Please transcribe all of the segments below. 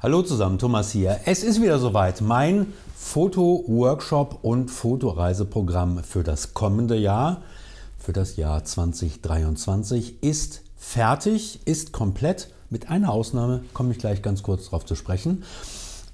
Hallo zusammen, Thomas hier. Es ist wieder soweit. Mein Foto-Workshop und Fotoreiseprogramm für das kommende Jahr, für das Jahr 2023, ist fertig, ist komplett. Mit einer Ausnahme komme ich gleich ganz kurz darauf zu sprechen.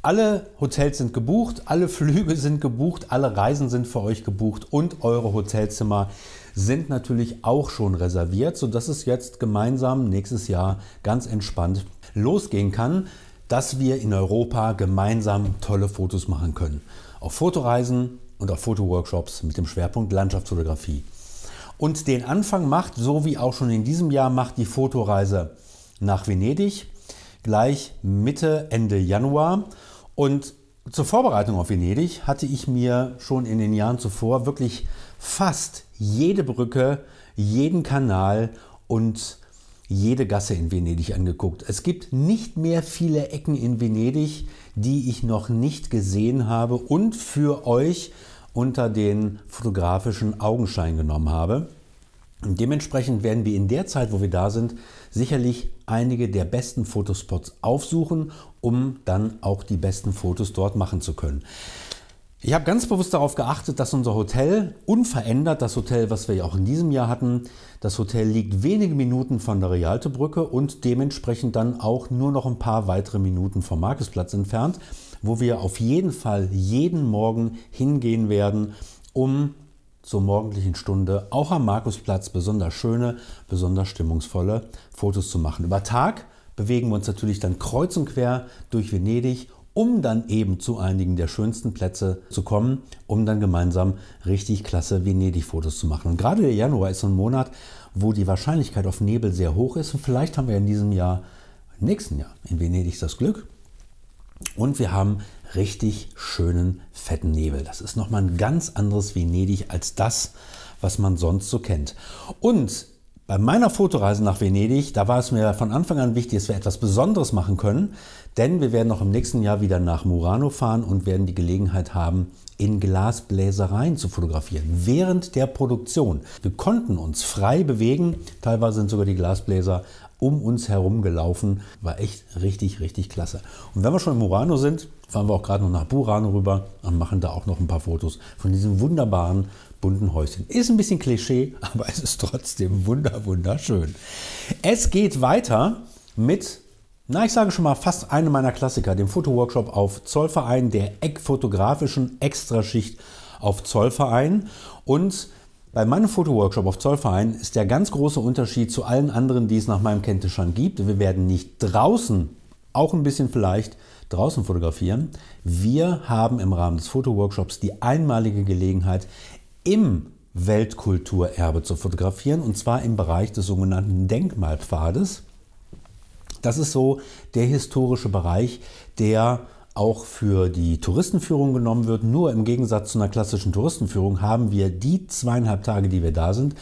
Alle Hotels sind gebucht, alle Flüge sind gebucht, alle Reisen sind für euch gebucht und eure Hotelzimmer sind natürlich auch schon reserviert, sodass es jetzt gemeinsam nächstes Jahr ganz entspannt losgehen kann dass wir in Europa gemeinsam tolle Fotos machen können. Auf Fotoreisen und auf Fotoworkshops mit dem Schwerpunkt Landschaftsfotografie. Und den Anfang macht, so wie auch schon in diesem Jahr, macht die Fotoreise nach Venedig gleich Mitte, Ende Januar. Und zur Vorbereitung auf Venedig hatte ich mir schon in den Jahren zuvor wirklich fast jede Brücke, jeden Kanal und jede Gasse in Venedig angeguckt. Es gibt nicht mehr viele Ecken in Venedig, die ich noch nicht gesehen habe und für euch unter den fotografischen Augenschein genommen habe. Und dementsprechend werden wir in der Zeit, wo wir da sind, sicherlich einige der besten Fotospots aufsuchen, um dann auch die besten Fotos dort machen zu können. Ich habe ganz bewusst darauf geachtet, dass unser Hotel unverändert, das Hotel, was wir ja auch in diesem Jahr hatten, das Hotel liegt wenige Minuten von der Rialtebrücke und dementsprechend dann auch nur noch ein paar weitere Minuten vom Markusplatz entfernt, wo wir auf jeden Fall jeden Morgen hingehen werden, um zur morgendlichen Stunde auch am Markusplatz besonders schöne, besonders stimmungsvolle Fotos zu machen. Über Tag bewegen wir uns natürlich dann kreuz und quer durch Venedig um dann eben zu einigen der schönsten Plätze zu kommen, um dann gemeinsam richtig klasse Venedig-Fotos zu machen. Und gerade der Januar ist so ein Monat, wo die Wahrscheinlichkeit auf Nebel sehr hoch ist. Und vielleicht haben wir in diesem Jahr, nächsten Jahr in Venedig das Glück. Und wir haben richtig schönen, fetten Nebel. Das ist nochmal ein ganz anderes Venedig als das, was man sonst so kennt. Und bei meiner Fotoreise nach Venedig, da war es mir von Anfang an wichtig, dass wir etwas Besonderes machen können, denn wir werden noch im nächsten Jahr wieder nach Murano fahren und werden die Gelegenheit haben, in Glasbläsereien zu fotografieren, während der Produktion. Wir konnten uns frei bewegen, teilweise sind sogar die Glasbläser um uns herum gelaufen, war echt richtig, richtig klasse. Und wenn wir schon in Murano sind, fahren wir auch gerade noch nach Burano rüber und machen da auch noch ein paar Fotos von diesem wunderbaren bunten Häuschen. Ist ein bisschen Klischee, aber es ist trotzdem wunder, wunderschön. Es geht weiter mit, na ich sage schon mal, fast einem meiner Klassiker, dem Fotoworkshop auf Zollverein, der eckfotografischen Extraschicht auf Zollverein. Und bei meinem Fotoworkshop auf Zollverein ist der ganz große Unterschied zu allen anderen, die es nach meinem Kenntnisstand gibt. Wir werden nicht draußen, auch ein bisschen vielleicht, draußen fotografieren. Wir haben im Rahmen des Fotoworkshops die einmalige Gelegenheit, im Weltkulturerbe zu fotografieren, und zwar im Bereich des sogenannten Denkmalpfades. Das ist so der historische Bereich, der auch für die Touristenführung genommen wird. Nur im Gegensatz zu einer klassischen Touristenführung haben wir die zweieinhalb Tage, die wir da sind,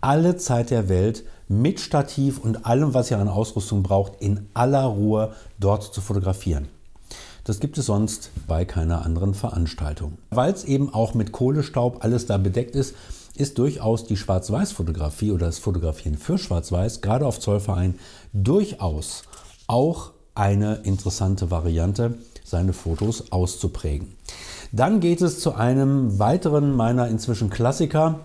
alle Zeit der Welt mit Stativ und allem, was ihr an Ausrüstung braucht, in aller Ruhe dort zu fotografieren. Das gibt es sonst bei keiner anderen Veranstaltung. Weil es eben auch mit Kohlestaub alles da bedeckt ist, ist durchaus die Schwarz-Weiß-Fotografie oder das Fotografieren für Schwarz-Weiß, gerade auf Zollverein, durchaus auch eine interessante Variante, seine Fotos auszuprägen. Dann geht es zu einem weiteren meiner inzwischen Klassiker,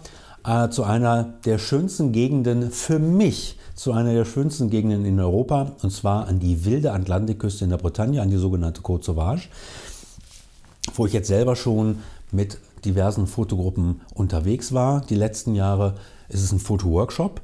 äh, zu einer der schönsten Gegenden für mich zu einer der schönsten Gegenden in Europa, und zwar an die wilde Atlantikküste in der Bretagne, an die sogenannte Côte Sauvage, wo ich jetzt selber schon mit diversen Fotogruppen unterwegs war. Die letzten Jahre ist es ein Fotoworkshop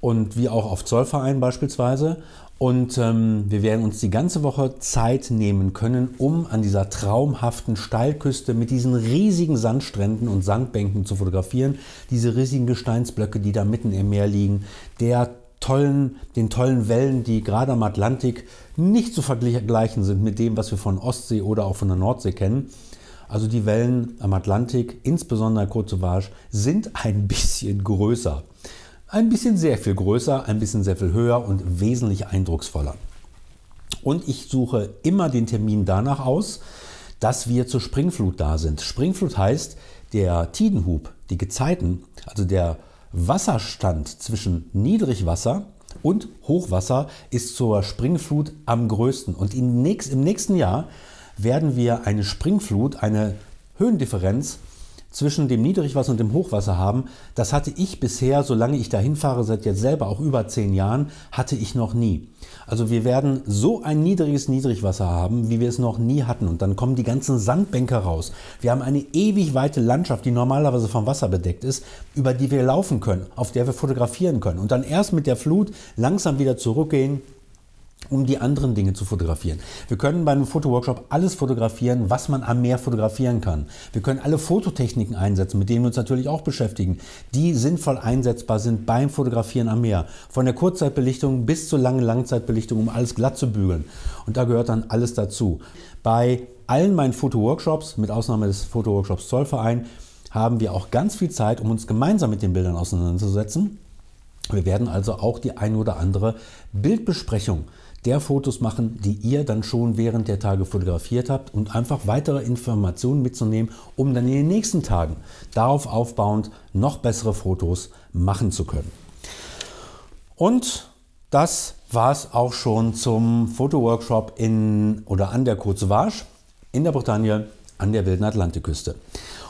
und wie auch auf Zollverein beispielsweise. Und ähm, wir werden uns die ganze Woche Zeit nehmen können, um an dieser traumhaften Steilküste mit diesen riesigen Sandstränden und Sandbänken zu fotografieren. Diese riesigen Gesteinsblöcke, die da mitten im Meer liegen. Der tollen, den tollen Wellen, die gerade am Atlantik nicht zu vergleichen sind mit dem, was wir von Ostsee oder auch von der Nordsee kennen. Also die Wellen am Atlantik, insbesondere Côte d'Ivoire, sind ein bisschen größer. Ein bisschen sehr viel größer, ein bisschen sehr viel höher und wesentlich eindrucksvoller. Und ich suche immer den Termin danach aus, dass wir zur Springflut da sind. Springflut heißt, der Tidenhub, die Gezeiten, also der Wasserstand zwischen Niedrigwasser und Hochwasser ist zur Springflut am größten. Und im nächsten Jahr werden wir eine Springflut, eine Höhendifferenz zwischen dem Niedrigwasser und dem Hochwasser haben, das hatte ich bisher, solange ich dahin fahre, seit jetzt selber auch über zehn Jahren, hatte ich noch nie. Also wir werden so ein niedriges Niedrigwasser haben, wie wir es noch nie hatten. Und dann kommen die ganzen Sandbänke raus. Wir haben eine ewig weite Landschaft, die normalerweise vom Wasser bedeckt ist, über die wir laufen können, auf der wir fotografieren können. Und dann erst mit der Flut langsam wieder zurückgehen, um die anderen Dinge zu fotografieren. Wir können bei einem Fotoworkshop alles fotografieren, was man am Meer fotografieren kann. Wir können alle Fototechniken einsetzen, mit denen wir uns natürlich auch beschäftigen, die sinnvoll einsetzbar sind beim Fotografieren am Meer. Von der Kurzzeitbelichtung bis zur langen Langzeitbelichtung, um alles glatt zu bügeln. Und da gehört dann alles dazu. Bei allen meinen Fotoworkshops, mit Ausnahme des Fotoworkshops Zollverein, haben wir auch ganz viel Zeit, um uns gemeinsam mit den Bildern auseinanderzusetzen. Wir werden also auch die ein oder andere Bildbesprechung äh, der Fotos machen, die ihr dann schon während der Tage fotografiert habt und einfach weitere Informationen mitzunehmen, um dann in den nächsten Tagen darauf aufbauend noch bessere Fotos machen zu können. Und das war es auch schon zum Fotoworkshop in oder an der Côte d'Ivoire in der Bretagne an der wilden Atlantikküste.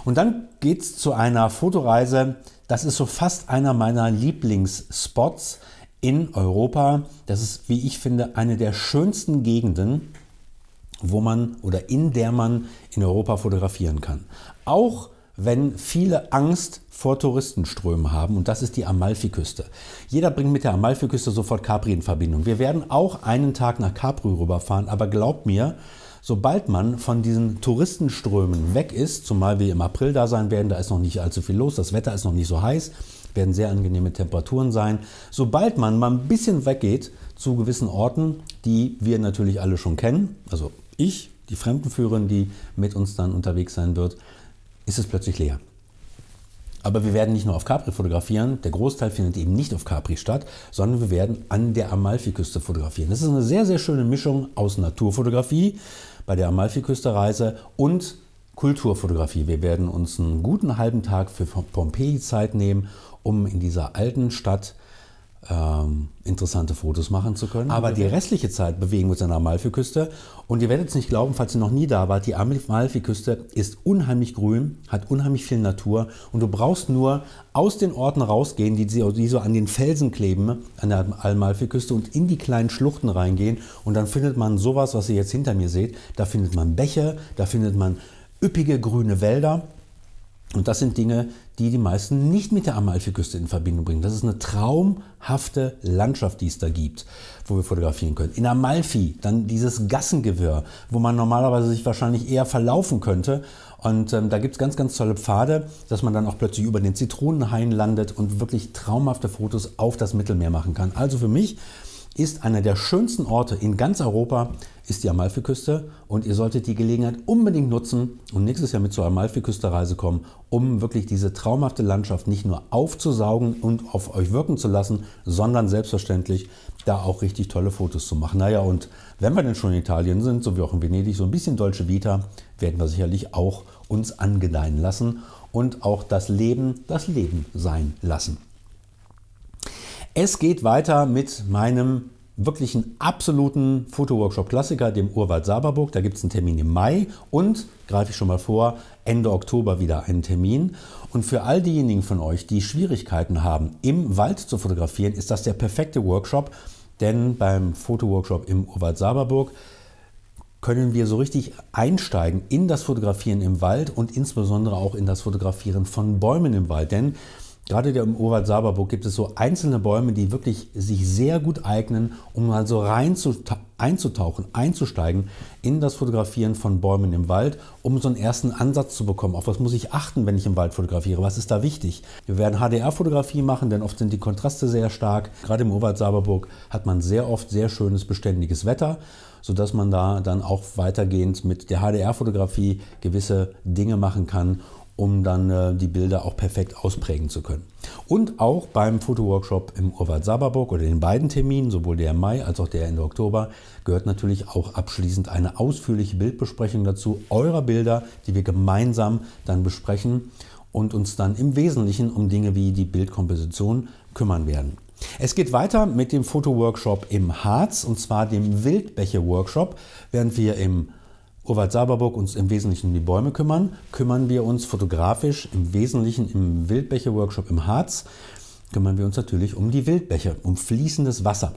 Und dann geht es zu einer Fotoreise. Das ist so fast einer meiner Lieblingsspots in Europa. Das ist, wie ich finde, eine der schönsten Gegenden, wo man oder in der man in Europa fotografieren kann. Auch wenn viele Angst vor Touristenströmen haben und das ist die Amalfiküste. Jeder bringt mit der Amalfiküste sofort Capri in Verbindung. Wir werden auch einen Tag nach Capri rüberfahren, aber glaubt mir, sobald man von diesen Touristenströmen weg ist, zumal wir im April da sein werden, da ist noch nicht allzu viel los, das Wetter ist noch nicht so heiß, werden sehr angenehme Temperaturen sein. Sobald man mal ein bisschen weggeht zu gewissen Orten, die wir natürlich alle schon kennen, also ich, die Fremdenführerin, die mit uns dann unterwegs sein wird, ist es plötzlich leer. Aber wir werden nicht nur auf Capri fotografieren, der Großteil findet eben nicht auf Capri statt, sondern wir werden an der Amalfiküste fotografieren. Das ist eine sehr, sehr schöne Mischung aus Naturfotografie bei der Amalfiküste-Reise und Kulturfotografie. Wir werden uns einen guten halben Tag für Pompeji Zeit nehmen, um in dieser alten Stadt ähm, interessante Fotos machen zu können. Aber die restliche Zeit bewegen wir uns an der Amalfiküste. Und ihr werdet es nicht glauben, falls ihr noch nie da wart, die Amalfiküste ist unheimlich grün, hat unheimlich viel Natur. Und du brauchst nur aus den Orten rausgehen, die, die so an den Felsen kleben, an der Amalfiküste und in die kleinen Schluchten reingehen. Und dann findet man sowas, was ihr jetzt hinter mir seht. Da findet man Bäche, da findet man üppige grüne Wälder. Und das sind Dinge, die die meisten nicht mit der Amalfiküste in Verbindung bringen. Das ist eine traumhafte Landschaft, die es da gibt, wo wir fotografieren können. In Amalfi dann dieses Gassengewirr, wo man normalerweise sich wahrscheinlich eher verlaufen könnte. Und ähm, da gibt es ganz, ganz tolle Pfade, dass man dann auch plötzlich über den Zitronenhain landet und wirklich traumhafte Fotos auf das Mittelmeer machen kann. Also für mich ist einer der schönsten Orte in ganz Europa, ist die Amalfiküste und ihr solltet die Gelegenheit unbedingt nutzen und nächstes Jahr mit zur Amalfiküste-Reise kommen, um wirklich diese traumhafte Landschaft nicht nur aufzusaugen und auf euch wirken zu lassen, sondern selbstverständlich da auch richtig tolle Fotos zu machen. Naja, und wenn wir denn schon in Italien sind, so wie auch in Venedig, so ein bisschen deutsche Vita, werden wir sicherlich auch uns angedeihen lassen und auch das Leben das Leben sein lassen. Es geht weiter mit meinem wirklichen absoluten Fotoworkshop-Klassiker, dem Urwald Saberburg. Da gibt es einen Termin im Mai und, greife ich schon mal vor, Ende Oktober wieder einen Termin. Und für all diejenigen von euch, die Schwierigkeiten haben, im Wald zu fotografieren, ist das der perfekte Workshop, denn beim Fotoworkshop im Urwald Saberburg können wir so richtig einsteigen in das Fotografieren im Wald und insbesondere auch in das Fotografieren von Bäumen im Wald. Denn Gerade der im Urwald Saberburg gibt es so einzelne Bäume, die wirklich sich sehr gut eignen, um mal so rein zu, einzutauchen, einzusteigen in das Fotografieren von Bäumen im Wald, um so einen ersten Ansatz zu bekommen. Auf was muss ich achten, wenn ich im Wald fotografiere? Was ist da wichtig? Wir werden HDR-Fotografie machen, denn oft sind die Kontraste sehr stark. Gerade im Urwald Saberburg hat man sehr oft sehr schönes, beständiges Wetter sodass man da dann auch weitergehend mit der HDR-Fotografie gewisse Dinge machen kann, um dann äh, die Bilder auch perfekt ausprägen zu können. Und auch beim Fotoworkshop im Urwald Saberburg oder den beiden Terminen, sowohl der im Mai als auch der Ende Oktober, gehört natürlich auch abschließend eine ausführliche Bildbesprechung dazu, eurer Bilder, die wir gemeinsam dann besprechen und uns dann im Wesentlichen um Dinge wie die Bildkomposition kümmern werden. Es geht weiter mit dem Fotoworkshop im Harz und zwar dem Wildbäche-Workshop, während wir im Urwald Saberburg uns im Wesentlichen um die Bäume kümmern, kümmern wir uns fotografisch im Wesentlichen im Wildbäche-Workshop im Harz, kümmern wir uns natürlich um die Wildbäche, um fließendes Wasser.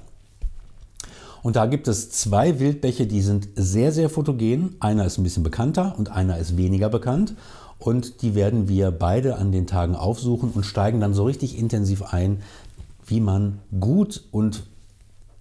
Und da gibt es zwei Wildbäche, die sind sehr, sehr fotogen. Einer ist ein bisschen bekannter und einer ist weniger bekannt. Und die werden wir beide an den Tagen aufsuchen und steigen dann so richtig intensiv ein, wie man gut und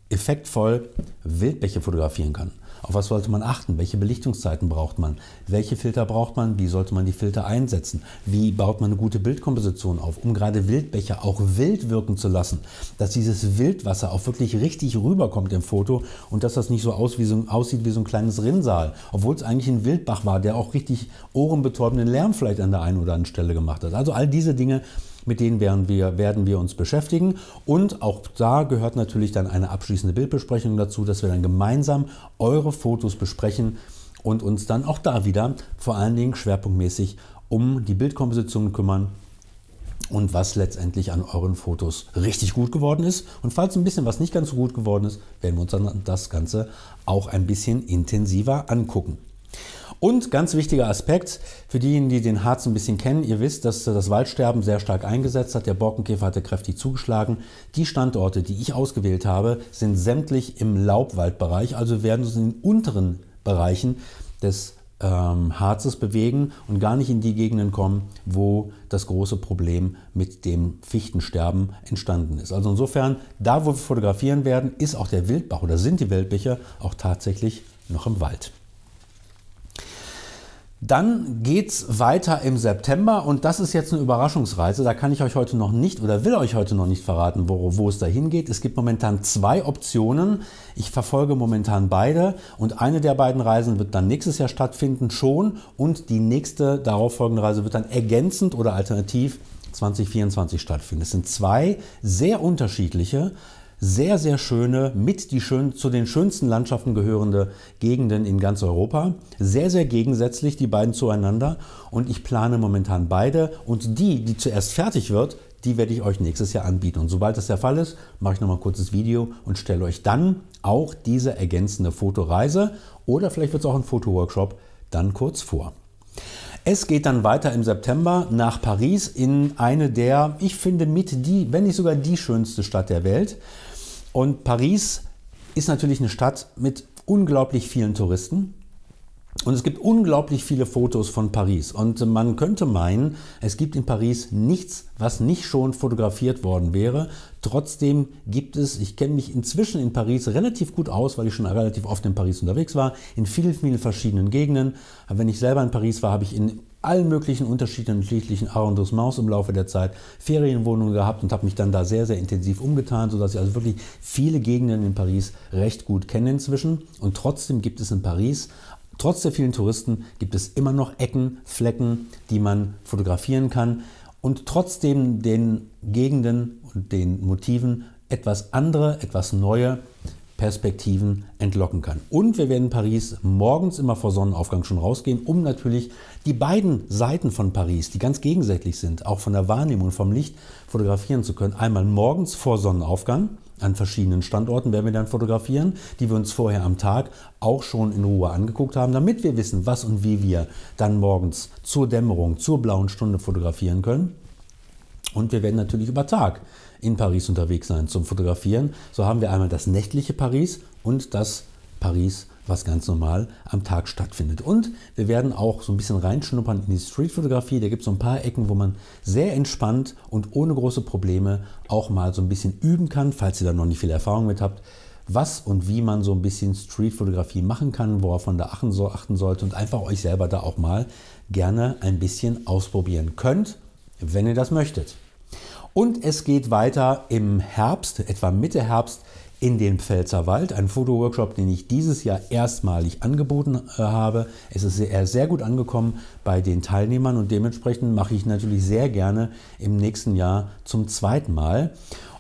effektvoll Wildbäche fotografieren kann. Auf was sollte man achten? Welche Belichtungszeiten braucht man? Welche Filter braucht man? Wie sollte man die Filter einsetzen? Wie baut man eine gute Bildkomposition auf, um gerade Wildbecher auch wild wirken zu lassen? Dass dieses Wildwasser auch wirklich richtig rüberkommt im Foto und dass das nicht so, aus wie so aussieht wie so ein kleines Rinnsal, obwohl es eigentlich ein Wildbach war, der auch richtig ohrenbetäubenden Lärm vielleicht an der einen oder anderen Stelle gemacht hat. Also all diese Dinge mit denen werden wir, werden wir uns beschäftigen. Und auch da gehört natürlich dann eine abschließende Bildbesprechung dazu, dass wir dann gemeinsam eure Fotos besprechen und uns dann auch da wieder vor allen Dingen schwerpunktmäßig um die Bildkomposition kümmern und was letztendlich an euren Fotos richtig gut geworden ist. Und falls ein bisschen was nicht ganz so gut geworden ist, werden wir uns dann das Ganze auch ein bisschen intensiver angucken. Und ganz wichtiger Aspekt, für diejenigen, die den Harz ein bisschen kennen, ihr wisst, dass das Waldsterben sehr stark eingesetzt hat. Der Borkenkäfer hatte kräftig zugeschlagen. Die Standorte, die ich ausgewählt habe, sind sämtlich im Laubwaldbereich, also werden sie in den unteren Bereichen des ähm, Harzes bewegen und gar nicht in die Gegenden kommen, wo das große Problem mit dem Fichtensterben entstanden ist. Also insofern, da wo wir fotografieren werden, ist auch der Wildbach oder sind die Wildbücher auch tatsächlich noch im Wald. Dann geht's weiter im September und das ist jetzt eine Überraschungsreise. Da kann ich euch heute noch nicht oder will euch heute noch nicht verraten, wo, wo es dahin geht. Es gibt momentan zwei Optionen. Ich verfolge momentan beide und eine der beiden Reisen wird dann nächstes Jahr stattfinden schon und die nächste darauffolgende Reise wird dann ergänzend oder alternativ 2024 stattfinden. Es sind zwei sehr unterschiedliche sehr, sehr schöne, mit die schön, zu den schönsten Landschaften gehörende Gegenden in ganz Europa. Sehr, sehr gegensätzlich, die beiden zueinander. Und ich plane momentan beide. Und die, die zuerst fertig wird, die werde ich euch nächstes Jahr anbieten. Und sobald das der Fall ist, mache ich nochmal ein kurzes Video und stelle euch dann auch diese ergänzende Fotoreise oder vielleicht wird es auch ein Fotoworkshop dann kurz vor. Es geht dann weiter im September nach Paris in eine der, ich finde, mit die, wenn nicht sogar die schönste Stadt der Welt. Und Paris ist natürlich eine Stadt mit unglaublich vielen Touristen. Und es gibt unglaublich viele Fotos von Paris. Und man könnte meinen, es gibt in Paris nichts, was nicht schon fotografiert worden wäre. Trotzdem gibt es, ich kenne mich inzwischen in Paris relativ gut aus, weil ich schon relativ oft in Paris unterwegs war, in vielen, vielen verschiedenen Gegenden. Aber wenn ich selber in Paris war, habe ich in allen möglichen unterschiedlichen Arrondissements im Laufe der Zeit Ferienwohnungen gehabt und habe mich dann da sehr, sehr intensiv umgetan, sodass ich also wirklich viele Gegenden in Paris recht gut kenne inzwischen. Und trotzdem gibt es in Paris Trotz der vielen Touristen gibt es immer noch Ecken, Flecken, die man fotografieren kann und trotzdem den Gegenden und den Motiven etwas andere, etwas neue Perspektiven entlocken kann. Und wir werden Paris morgens immer vor Sonnenaufgang schon rausgehen, um natürlich die beiden Seiten von Paris, die ganz gegensätzlich sind, auch von der Wahrnehmung und vom Licht fotografieren zu können. Einmal morgens vor Sonnenaufgang an verschiedenen Standorten werden wir dann fotografieren, die wir uns vorher am Tag auch schon in Ruhe angeguckt haben, damit wir wissen, was und wie wir dann morgens zur Dämmerung, zur blauen Stunde fotografieren können. Und wir werden natürlich über Tag in Paris unterwegs sein zum Fotografieren. So haben wir einmal das nächtliche Paris und das Paris, was ganz normal am Tag stattfindet. Und wir werden auch so ein bisschen reinschnuppern in die Streetfotografie. Da gibt es so ein paar Ecken, wo man sehr entspannt und ohne große Probleme auch mal so ein bisschen üben kann, falls ihr da noch nicht viel Erfahrung mit habt, was und wie man so ein bisschen Streetfotografie machen kann, worauf man da achten, so, achten sollte und einfach euch selber da auch mal gerne ein bisschen ausprobieren könnt, wenn ihr das möchtet. Und es geht weiter im Herbst, etwa Mitte Herbst, in den Pfälzerwald, ein Fotoworkshop, den ich dieses Jahr erstmalig angeboten äh, habe. Es ist sehr, sehr gut angekommen bei den Teilnehmern und dementsprechend mache ich natürlich sehr gerne im nächsten Jahr zum zweiten Mal.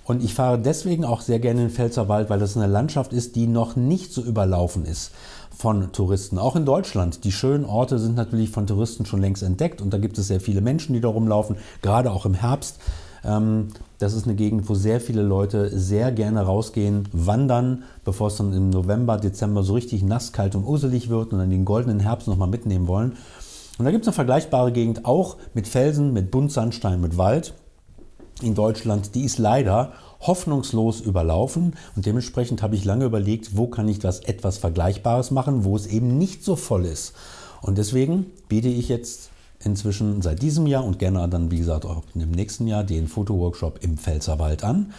Und ich fahre deswegen auch sehr gerne in den Pfälzerwald, weil das eine Landschaft ist, die noch nicht so überlaufen ist von Touristen. Auch in Deutschland. Die schönen Orte sind natürlich von Touristen schon längst entdeckt und da gibt es sehr viele Menschen, die da rumlaufen, gerade auch im Herbst. Ähm, das ist eine Gegend, wo sehr viele Leute sehr gerne rausgehen, wandern, bevor es dann im November, Dezember so richtig nass, kalt und uselig wird und dann den goldenen Herbst nochmal mitnehmen wollen. Und da gibt es eine vergleichbare Gegend auch mit Felsen, mit Buntsandstein, mit Wald in Deutschland, die ist leider hoffnungslos überlaufen und dementsprechend habe ich lange überlegt, wo kann ich das etwas Vergleichbares machen, wo es eben nicht so voll ist. Und deswegen biete ich jetzt inzwischen seit diesem Jahr und gerne dann, wie gesagt, auch im nächsten Jahr den Fotoworkshop im Pfälzerwald an.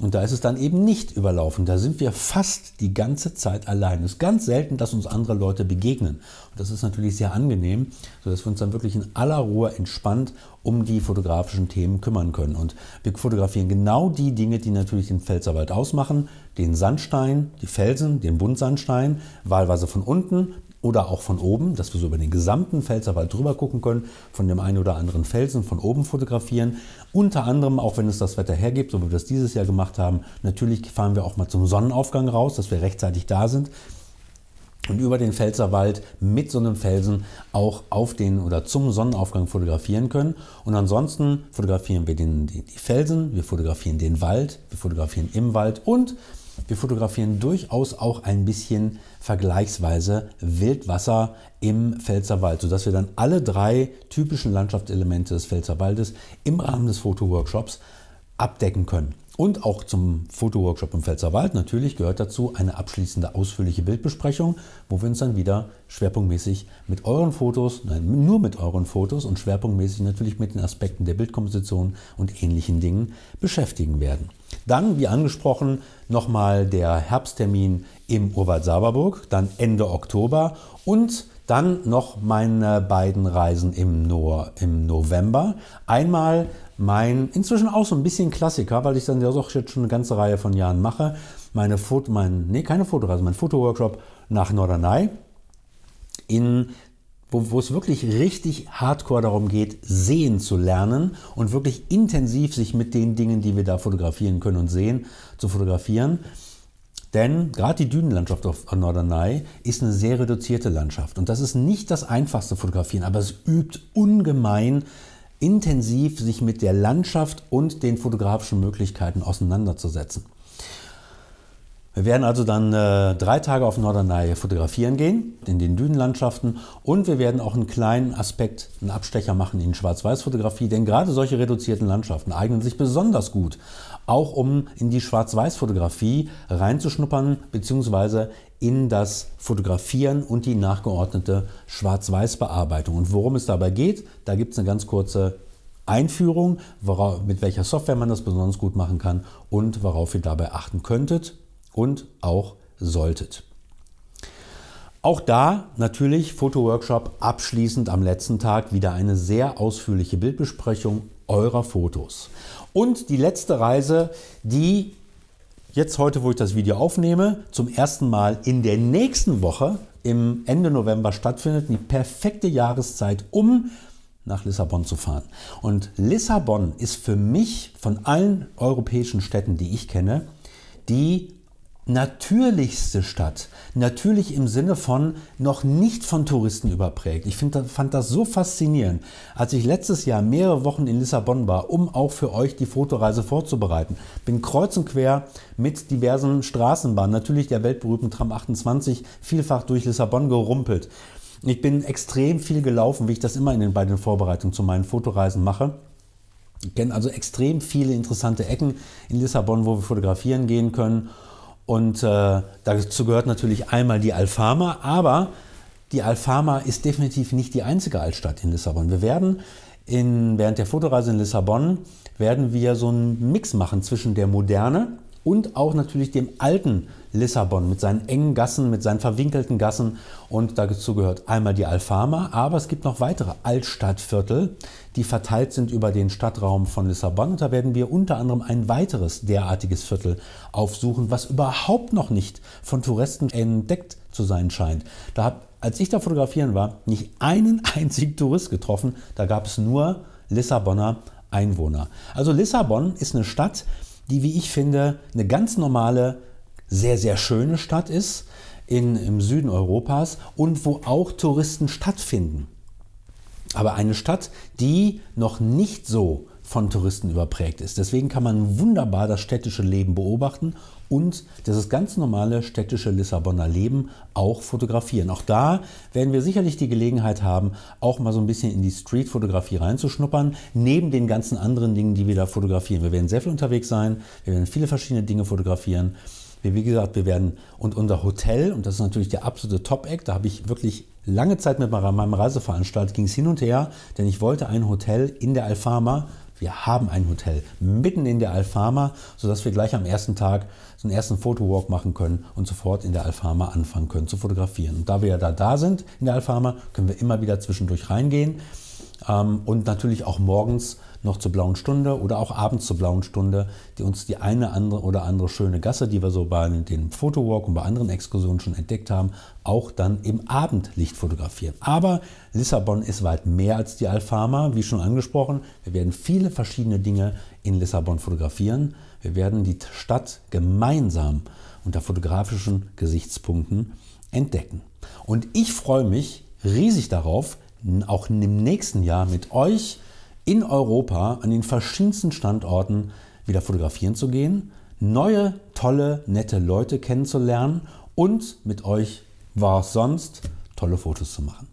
Und da ist es dann eben nicht überlaufen. Da sind wir fast die ganze Zeit allein. Es ist ganz selten, dass uns andere Leute begegnen. Und das ist natürlich sehr angenehm, sodass wir uns dann wirklich in aller Ruhe entspannt um die fotografischen Themen kümmern können. Und wir fotografieren genau die Dinge, die natürlich den Pfälzerwald ausmachen. Den Sandstein, die Felsen, den Buntsandstein, wahlweise von unten, oder auch von oben, dass wir so über den gesamten Pfälzerwald drüber gucken können, von dem einen oder anderen Felsen von oben fotografieren. Unter anderem, auch wenn es das Wetter hergibt, so wie wir das dieses Jahr gemacht haben, natürlich fahren wir auch mal zum Sonnenaufgang raus, dass wir rechtzeitig da sind und über den Pfälzerwald mit so einem Felsen auch auf den oder zum Sonnenaufgang fotografieren können. Und ansonsten fotografieren wir den, die, die Felsen, wir fotografieren den Wald, wir fotografieren im Wald und wir fotografieren durchaus auch ein bisschen vergleichsweise Wildwasser im Pfälzerwald, sodass wir dann alle drei typischen Landschaftselemente des Pfälzerwaldes im Rahmen des Fotoworkshops abdecken können. Und auch zum Fotoworkshop im Pfälzerwald natürlich gehört dazu eine abschließende ausführliche Bildbesprechung, wo wir uns dann wieder schwerpunktmäßig mit euren Fotos, nein, nur mit euren Fotos und schwerpunktmäßig natürlich mit den Aspekten der Bildkomposition und ähnlichen Dingen beschäftigen werden. Dann, wie angesprochen, nochmal der Herbsttermin im Urwald Saberburg, dann Ende Oktober und dann noch meine beiden Reisen im, no im November. Einmal mein, inzwischen auch so ein bisschen Klassiker, weil ich dann ja doch jetzt schon eine ganze Reihe von Jahren mache. Meine Foto, mein, nee, keine Fotoreise, mein Fotoworkshop nach Norderney. In wo, wo es wirklich richtig hardcore darum geht, sehen zu lernen und wirklich intensiv sich mit den Dingen, die wir da fotografieren können und sehen, zu fotografieren. Denn gerade die Dünenlandschaft auf Norderney ist eine sehr reduzierte Landschaft. Und das ist nicht das einfachste Fotografieren, aber es übt ungemein intensiv, sich mit der Landschaft und den fotografischen Möglichkeiten auseinanderzusetzen. Wir werden also dann äh, drei Tage auf Norderney fotografieren gehen, in den Dünenlandschaften. Und wir werden auch einen kleinen Aspekt, einen Abstecher machen in Schwarz-Weiß-Fotografie. Denn gerade solche reduzierten Landschaften eignen sich besonders gut, auch um in die Schwarz-Weiß-Fotografie reinzuschnuppern beziehungsweise in das Fotografieren und die nachgeordnete Schwarz-Weiß-Bearbeitung. Und worum es dabei geht, da gibt es eine ganz kurze Einführung, worauf, mit welcher Software man das besonders gut machen kann und worauf ihr dabei achten könntet und auch solltet. Auch da natürlich Fotoworkshop abschließend am letzten Tag wieder eine sehr ausführliche Bildbesprechung eurer Fotos. Und die letzte Reise, die jetzt heute, wo ich das Video aufnehme, zum ersten Mal in der nächsten Woche im Ende November stattfindet, die perfekte Jahreszeit, um nach Lissabon zu fahren. Und Lissabon ist für mich von allen europäischen Städten, die ich kenne, die natürlichste Stadt. Natürlich im Sinne von noch nicht von Touristen überprägt. Ich find, fand das so faszinierend. Als ich letztes Jahr mehrere Wochen in Lissabon war, um auch für euch die Fotoreise vorzubereiten, bin kreuz und quer mit diversen Straßenbahnen, natürlich der weltberühmten Tram 28, vielfach durch Lissabon gerumpelt. Ich bin extrem viel gelaufen, wie ich das immer in den beiden Vorbereitungen zu meinen Fotoreisen mache. Ich kenne also extrem viele interessante Ecken in Lissabon, wo wir fotografieren gehen können. Und äh, dazu gehört natürlich einmal die Alfama, aber die Alfama ist definitiv nicht die einzige Altstadt in Lissabon. Wir werden in, während der Fotoreise in Lissabon werden wir so einen Mix machen zwischen der Moderne, und auch natürlich dem alten Lissabon mit seinen engen Gassen, mit seinen verwinkelten Gassen. Und dazu gehört einmal die Alfama, aber es gibt noch weitere Altstadtviertel, die verteilt sind über den Stadtraum von Lissabon. Und da werden wir unter anderem ein weiteres derartiges Viertel aufsuchen, was überhaupt noch nicht von Touristen entdeckt zu sein scheint. Da habe, als ich da fotografieren war, nicht einen einzigen Tourist getroffen. Da gab es nur Lissabonner Einwohner. Also Lissabon ist eine Stadt, die, wie ich finde, eine ganz normale, sehr, sehr schöne Stadt ist in, im Süden Europas und wo auch Touristen stattfinden. Aber eine Stadt, die noch nicht so von Touristen überprägt ist. Deswegen kann man wunderbar das städtische Leben beobachten und dieses ganz normale städtische Lissabonner Leben auch fotografieren. Auch da werden wir sicherlich die Gelegenheit haben, auch mal so ein bisschen in die Street-Fotografie reinzuschnuppern, neben den ganzen anderen Dingen, die wir da fotografieren. Wir werden sehr viel unterwegs sein, wir werden viele verschiedene Dinge fotografieren. Wir, wie gesagt, wir werden und unser Hotel, und das ist natürlich der absolute Top-Eck, da habe ich wirklich lange Zeit mit meinem Reiseveranstalter ging es hin und her, denn ich wollte ein Hotel in der Alfama wir haben ein Hotel mitten in der Alfama, sodass wir gleich am ersten Tag so einen ersten Fotowalk machen können und sofort in der Alfama anfangen können zu fotografieren. Und da wir ja da, da sind in der Alfama, können wir immer wieder zwischendurch reingehen ähm, und natürlich auch morgens noch zur blauen Stunde oder auch abends zur blauen Stunde, die uns die eine andere oder andere schöne Gasse, die wir so bei den Fotowalk und bei anderen Exkursionen schon entdeckt haben, auch dann im Abendlicht fotografieren. Aber Lissabon ist weit mehr als die Alfama, wie schon angesprochen. Wir werden viele verschiedene Dinge in Lissabon fotografieren. Wir werden die Stadt gemeinsam unter fotografischen Gesichtspunkten entdecken. Und ich freue mich riesig darauf, auch im nächsten Jahr mit euch in Europa an den verschiedensten Standorten wieder fotografieren zu gehen, neue, tolle, nette Leute kennenzulernen und mit euch war es sonst, tolle Fotos zu machen.